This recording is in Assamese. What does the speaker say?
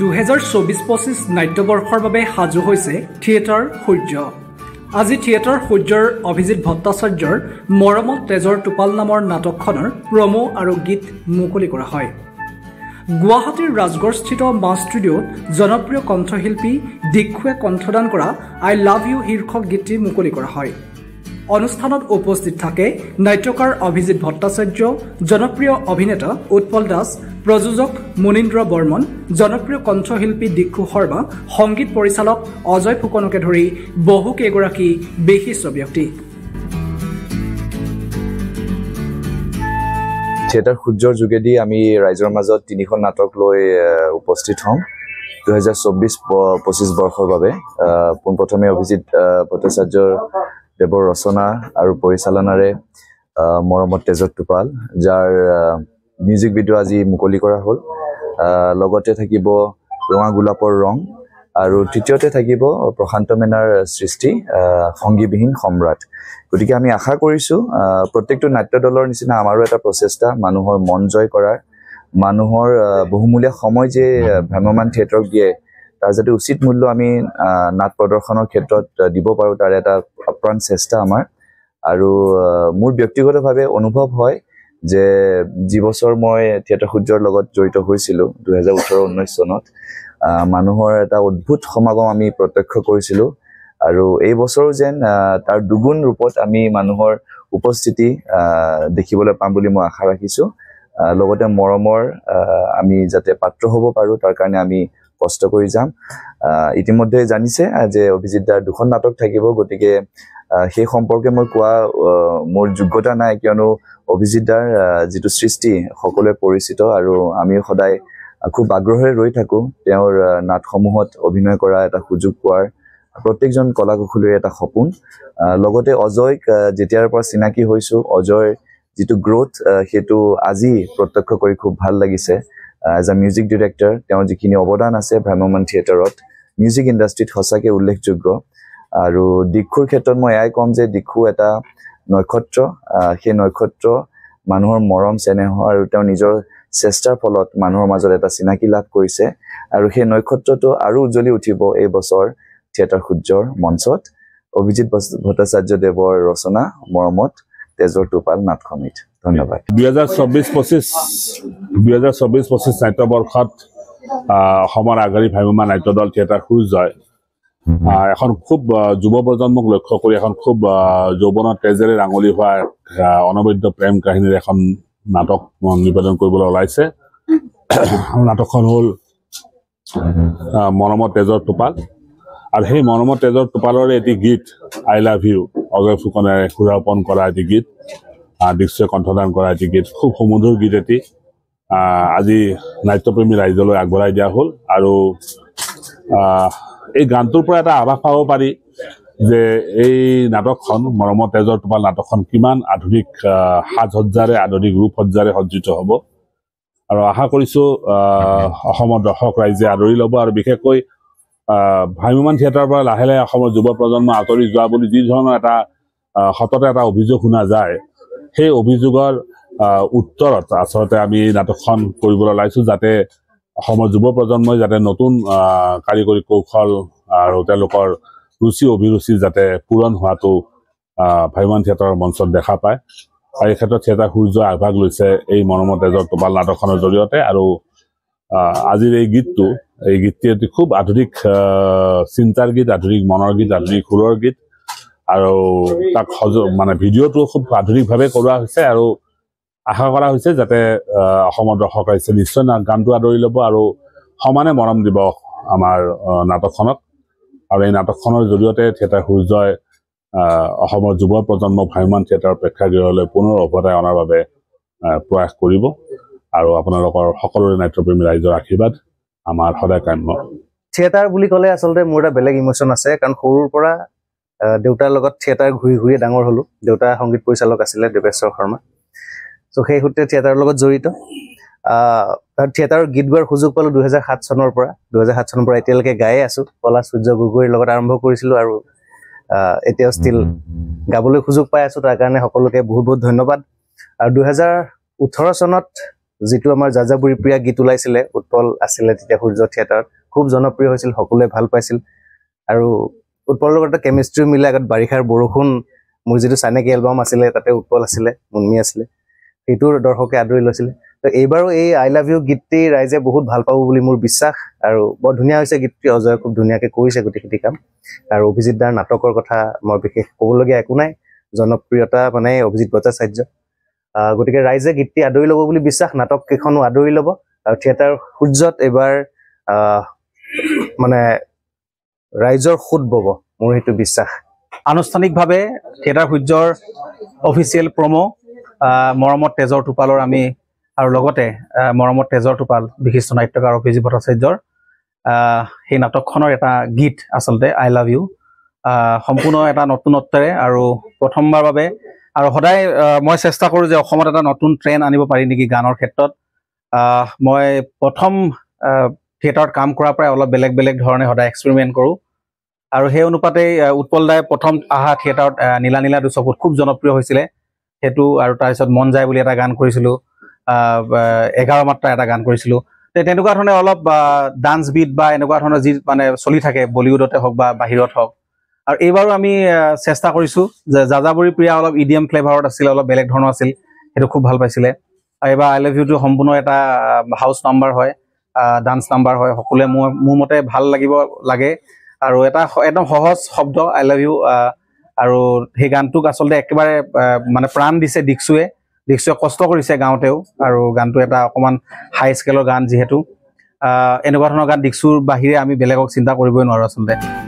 দুহেজাৰ চৌবিছ পঁচিছ নাট্যবৰ্ষৰ বাবে সাজু হৈছে থিয়েটাৰ সূৰ্য আজি থিয়েটাৰ সূৰ্যৰ অভিজিৎ ভট্টাচাৰ্যৰ মৰমত তেজৰ টোপাল নামৰ নাটকখনৰ প্ৰমো আৰু গীত মুকলি কৰা হয় গুৱাহাটীৰ ৰাজগড়স্থিত মা ষ্টুডিঅ'ত জনপ্ৰিয় কণ্ঠশিল্পী দীক্ষুৱে কণ্ঠদান কৰা আই লাভ ইউ শীৰ্ষক গীতটি মুকলি কৰা হয় অনুষ্ঠানত উপস্থিত থাকে নাট্যকাৰ অভিজিৎ ভট্টাচাৰ্য জনপ্ৰিয় অভিনেতা উৎপল দাস প্ৰযোজক মুনীন্দ্ৰ বৰ্মন জনপ্ৰিয় কণ্ঠশিল্পী দীক্ষু শৰ্মা সংগীত পৰিচালক অজয় ফুকনকে ধৰি বহুকেইগৰাকী বিশিষ্ট ব্যক্তি থিয়েটাৰ সূৰ্যৰ যোগেদি আমি ৰাইজৰ মাজত তিনিখন নাটক লৈ উপস্থিত হওঁ দুহেজাৰ চৌব্বিছ পঁচিছ বৰ্ষৰ বাবে পোনপ্ৰথমে অভিজিত ভট্টাচাৰ্যৰ দেৱৰ ৰচনা আৰু পৰিচালনাৰে মৰমত তেজত টোপাল যাৰ মিউজিক ভিডিঅ' আজি মুকলি কৰা হ'ল লগতে থাকিব ৰঙা গোলাপৰ ৰং আৰু তৃতীয়তে থাকিব প্ৰশান্ত মেনাৰ সৃষ্টি সংগীবিহীন সম্ৰাট গতিকে আমি আশা কৰিছোঁ প্ৰত্যেকটো নাট্য দলৰ নিচিনা আমাৰো এটা প্ৰচেষ্টা মানুহৰ মন জয় কৰাৰ মানুহৰ বহুমূলীয়া সময় যে ভ্ৰাম্যমান থিয়েটাৰক দিয়ে তাৰ যাতে উচিত মূল্য আমি নাট প্ৰদৰ্শনৰ ক্ষেত্ৰত দিব পাৰোঁ তাৰে এটা আপ্ৰাণ চেষ্টা আমাৰ আৰু মোৰ ব্যক্তিগতভাৱে অনুভৱ হয় যে যি বছৰ মই থিয়েটাৰ সূৰ্যৰ লগত জড়িত হৈছিলোঁ দুহেজাৰ ওঠৰ ঊনৈছ চনত মানুহৰ এটা অদ্ভুত সমাগম আমি প্ৰত্যক্ষ কৰিছিলোঁ আৰু এই বছৰো যেন তাৰ দুগুণ ৰূপত আমি মানুহৰ উপস্থিতি দেখিবলৈ পাম বুলি মই আশা ৰাখিছোঁ লগতে মৰমৰ আমি যাতে পাত্ৰ হ'ব পাৰোঁ তাৰ কাৰণে আমি কষ্ট কৰি যাম ইতিমধ্যে জানিছে যে অভিজিত দাৰ দুখন নাটক থাকিব গতিকে সেই সম্পৰ্কে মই কোৱা মোৰ যোগ্যতা নাই কিয়নো অভিজিত দাৰ যিটো সৃষ্টি সকলোৱে পৰিচিত আৰু আমি সদায় খুব আগ্ৰহেৰে ৰৈ থাকোঁ তেওঁৰ নাটসমূহত অভিনয় কৰা এটা সুযোগ পোৱাৰ প্ৰত্যেকজন কলা কুশলীৰ এটা সপোন লগতে অজয়ক যেতিয়াৰ পৰা চিনাকি হৈছোঁ অজয়ৰ যিটো গ্ৰ'থ সেইটো আজি প্ৰত্যক্ষ কৰি খুব ভাল লাগিছে এজ এ মিউজিক ডিৰেক্টৰ তেওঁৰ যিখিনি অৱদান আছে ভ্ৰাম্যমান থিয়েটাৰত মিউজিক ইণ্ডাষ্ট্ৰীত সঁচাকৈ উল্লেখযোগ্য আৰু দিক্ষুৰ ক্ষেত্ৰত মই এয়াই ক'ম যে দিক্ষু এটা নক্ষত্ৰ সেই নক্ষত্ৰ মানুহৰ মৰম চেনেহ আৰু তেওঁ নিজৰ চেষ্টাৰ ফলত মানুহৰ মাজত এটা চিনাকি লাভ কৰিছে আৰু সেই নক্ষত্ৰটো আৰু উজ্বলি উঠিব এই বছৰ থিয়েটাৰ সূৰ্যৰ মঞ্চত অভিজিৎ দেৱৰ ৰচনা মৰমত তেজৰ টোপাল নাটখনিত ধন্যবাদ দুহেজাৰ চৌব্বিছ পঁচিছ দুহেজাৰ চৌবিছ পঁচিছ নাট্যবৰ্ষত অসমৰ আগশাৰী ভাইমমা নাট্য দল থিয়েটাৰ সূৰ্যয় এখন খুব যুৱ প্ৰজন্মক লক্ষ্য কৰি এখন খুব যৌৱনৰ তেজেৰে ৰাঙলী হোৱা অনবদ্য প্ৰেম কাহিনীৰ এখন নাটক নিবেদন কৰিবলৈ ওলাইছে নাটকখন হ'ল মৰমৰ তেজৰ টোপাল আৰু সেই মৰমৰ তেজৰ টোপালৰে এটি গীত আই লাভ ইউ অজয় ফুকনে সুৰাপণ কৰা এটি গীত দৃশ্য কণ্ঠদান কৰা এটি গীত খুব সুমধুৰ গীত এটি আজি নাট্যপ্ৰেমী ৰাইজলৈ আগবঢ়াই দিয়া হ'ল আৰু এই গানটোৰ পৰা এটা আভাস পাব পাৰি যে এই নাটকখন মৰম তেজৰ তোমাৰ নাটকখন কিমান আধুনিক সাজ সজ্জাৰে আধুনিক ৰূপ সজ্জাৰে সজ্জিত হ'ব আৰু আশা কৰিছোঁ অসমৰ দৰ্শক ৰাইজে আদৰি ল'ব আৰু বিশেষকৈ ভ্ৰাম্যমান থিয়েটাৰৰ পৰা লাহে লাহে অসমৰ যুৱ প্ৰজন্ম আঁতৰি যোৱা বুলি যি ধৰণৰ এটা সততে এটা অভিযোগ শুনা যায় সেই অভিযোগৰ উত্তৰত আচলতে আমি নাটকখন কৰিবলৈ ওলাইছোঁ যাতে অসমৰ যুৱ প্ৰজন্মই যাতে নতুন কাৰিকৰী কৌশল আৰু তেওঁলোকৰ ৰুচি অভিৰুচি যাতে পূৰণ হোৱাটো ভাইমান থিয়েটাৰৰ মঞ্চত দেখা পায় আৰু এই ক্ষেত্ৰত থিয়েটাৰ সূৰ্য আগভাগ লৈছে এই মৰমত তেজৰ তোমাল নাটকখনৰ জৰিয়তে আৰু আজিৰ এই গীতটো এই গীতটি এটি খুব আধুনিক চিন্তাৰ গীত আধুনিক মনৰ গীত আধুনিক সুৰৰ গীত আৰু তাক সজ মানে ভিডিঅ'টো খুব আধুনিকভাৱে কৰোৱা হৈছে আৰু আশা কৰা হৈছে যাতে অসমৰ দৰ্শক আহিছে নিশ্চয় গানটো আদৰি ল'ব আৰু সমানে মৰম দিব আমাৰ নাটকখনক আৰু এই নাটকখনৰ জৰিয়তে থিয়েটাৰ সূৰ্যই অসমৰ যুৱ প্ৰজন্ম ভ্ৰাম্যমান থিয়েটাৰৰ প্ৰেক্ষাগৃহলৈ পুনৰ অভতাই অনাৰ বাবে প্ৰয়াস কৰিব আৰু আপোনালোকৰ সকলোৰে নাট্যপ্ৰেমী ৰাইজৰ আশীৰ্বাদ আমাৰ সদায় কাম্য থিয়েটাৰ বুলি ক'লে আচলতে মোৰ এটা বেলেগ ইম'চন আছে কাৰণ সৰুৰ পৰা দেউতাৰ লগত থিয়েটাৰ ঘূৰি ঘূৰিয়ে ডাঙৰ হ'লোঁ দেউতা সংগীত পৰিচালক আছিলে দেৱেশ্বৰ শৰ্মা চ' সেই সূত্ৰে থিয়েটাৰৰ লগত জড়িত থিয়েটাৰৰ গীত গোৱাৰ সুযোগ পালোঁ দুহেজাৰ সাত চনৰ পৰা দুহেজাৰ সাত চনৰ পৰা এতিয়ালৈকে গায়ে আছোঁ কলা সূৰ্য গগৈৰ লগত আৰম্ভ কৰিছিলোঁ আৰু এতিয়াও ষ্টিল গাবলৈ সুযোগ পাই আছোঁ তাৰ কাৰণে সকলোকে বহুত বহুত ধন্যবাদ আৰু দুহেজাৰ ওঠৰ চনত যিটো আমাৰ যাযাবুৰী প্ৰিয়া গীত ওলাইছিলে উৎপল আছিলে তেতিয়া সূৰ্য থিয়েটাৰত খুব জনপ্ৰিয় হৈছিল সকলোৱে ভাল পাইছিল আৰু উৎপলৰ লগত কেমিষ্ট্ৰিও মিলে আগত বাৰিষাৰ বৰষুণ মোৰ যিটো চানেকি এলবাম আছিলে তাতে উৎপল আছিলে মুন্মি আছিলে সেইটো দৰ্শকে আদৰি লৈছিলে তো এইবাৰো এই আই লাভ ইউ গীতটি ৰাইজে বহুত ভাল পাব বুলি মোৰ বিশ্বাস আৰু বৰ ধুনীয়া হৈছে গীতটি অজয়ে খুব ধুনীয়াকৈ কৰিছে গোটেইখিনি কাম আৰু অভিজিৎ দাৰ নাটকৰ কথা মই বিশেষ ক'বলগীয়া একো নাই জনপ্ৰিয়তা মানে অভিজিৎ ভট্টাচাৰ্য গতিকে ৰাইজে গীতটি আদৰি ল'ব বুলি বিশ্বাস নাটককেইখনো আদৰি ল'ব আৰু থিয়েটাৰ সূৰ্যত এইবাৰ মানে ৰাইজৰ সোঁত বব মোৰ সেইটো বিশ্বাস আনুষ্ঠানিকভাৱে থিয়েটাৰ সূৰ্যৰ অফিচিয়েল প্ৰম' মৰমত তেজৰ টোপালৰ আমি আৰু লগতে মৰমত তেজৰ টোপাল বিশিষ্ট নাট্যকাৰ অভিজিৎ ভট্টাচাৰ্যৰ সেই নাটকখনৰ এটা গীত আচলতে আই লাভ ইউ সম্পূৰ্ণ এটা নতুনত্বৰে আৰু প্ৰথমবাৰ বাবে আৰু সদায় মই চেষ্টা কৰোঁ যে অসমত এটা নতুন ট্ৰেণ্ড আনিব পাৰি নেকি গানৰ ক্ষেত্ৰত মই প্ৰথম থিয়েটাৰত কাম কৰাৰ পৰাই অলপ বেলেগ বেলেগ ধৰণে সদায় এক্সপেৰিমেণ্ট কৰোঁ আৰু সেই অনুপাতেই উৎপল দাই প্ৰথম অহা থিয়েটাৰত নীলা নীলা দুচকুত খুব জনপ্ৰিয় হৈছিলে সেইটো আৰু তাৰপিছত মন যায় বুলি এটা গান কৰিছিলোঁ এঘাৰ মাত্ৰা এটা গান কৰিছিলোঁ তেনেকুৱা ধৰণে অলপ ডান্স বিট বা এনেকুৱা ধৰণৰ যি মানে চলি থাকে বলিউডতে হওক বা বাহিৰত হওক আৰু এইবাৰো আমি চেষ্টা কৰিছোঁ যে যাযাবৰী প্ৰিয়া অলপ ইডিয়াম e ফ্লেভাৰত আছিলে অলপ বেলেগ ধৰণৰ আছিল সেইটো খুব ভাল পাইছিলে আৰু এইবাৰ আই লাভ ইউটো সম্পূৰ্ণ এটা হাউচ নাম্বাৰ হয় ডান্স নাম্বাৰ হয় সকলোৱে মোৰ মোৰ মতে ভাল লাগিব লাগে আৰু এটা একদম সহজ শব্দ আই লাভ ইউ আৰু সেই গানটোক আচলতে একেবাৰে মানে প্ৰাণ দিছে দীক্ষুৱে দীক্ষুৱে কষ্ট কৰিছে গাওঁতেও আৰু গানটো এটা অকণমান হাই স্কেলৰ গান যিহেতু এনেকুৱা ধৰণৰ গান দীক্ষুৰ বাহিৰে আমি বেলেগক চিন্তা কৰিবই নোৱাৰোঁ আচলতে